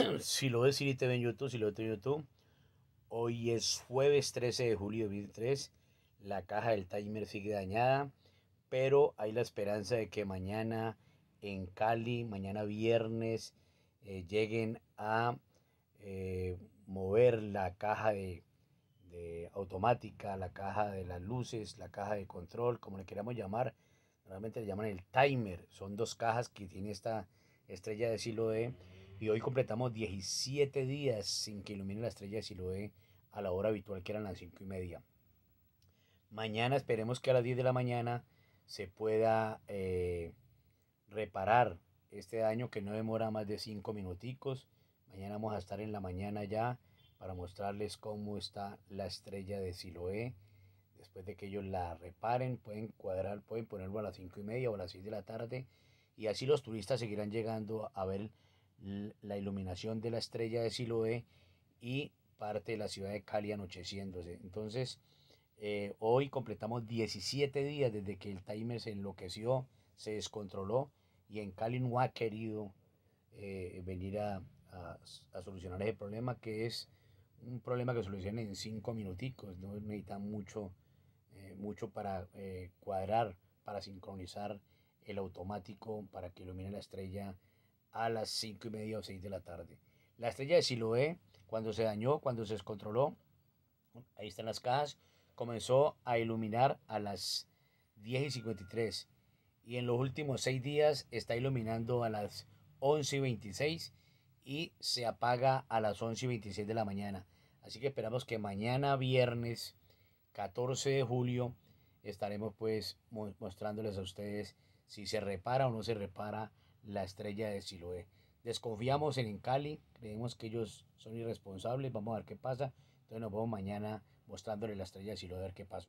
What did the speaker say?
si lo ves, y te ven YouTube, si lo ves en YouTube. Hoy es jueves 13 de julio de 2003. La caja del timer sigue dañada, pero hay la esperanza de que mañana en Cali, mañana viernes, eh, lleguen a eh, mover la caja de, automática, la caja de las luces, la caja de control, como le queramos llamar. Normalmente le llaman el timer. Son dos cajas que tiene esta estrella de silo de y hoy completamos 17 días sin que ilumine la estrella de Siloé a la hora habitual que eran las 5 y media. Mañana esperemos que a las 10 de la mañana se pueda eh, reparar este daño que no demora más de 5 minuticos. Mañana vamos a estar en la mañana ya para mostrarles cómo está la estrella de Siloé. Después de que ellos la reparen, pueden cuadrar, pueden ponerlo a las 5 y media o a las 6 de la tarde. Y así los turistas seguirán llegando a ver la iluminación de la estrella de Siloé y parte de la ciudad de Cali anocheciéndose. Entonces, eh, hoy completamos 17 días desde que el timer se enloqueció, se descontroló y en Cali no ha querido eh, venir a, solucionar ese problema que es un problema que soluciona en cinco minuticos. No necesita mucho, eh, mucho para cuadrar, para sincronizar el automático, para que ilumine la estrella a las 5 y media o 6 de la tarde. La estrella de Siloé, cuando se dañó, cuando se descontroló, ahí están las cajas, comenzó a iluminar a las 10 y 53 y en los últimos 6 días está iluminando a las 11 y 26 y se apaga a las 11 y 26 de la mañana. Así que esperamos que mañana viernes 14 de julio estaremos pues mostrándoles a ustedes si se repara o no se repara la estrella de Siloé. Desconfiamos en Encali, creemos que ellos son irresponsables, vamos a ver qué pasa. Entonces nos vemos mañana mostrándole la estrella de Siloé a ver qué pasa.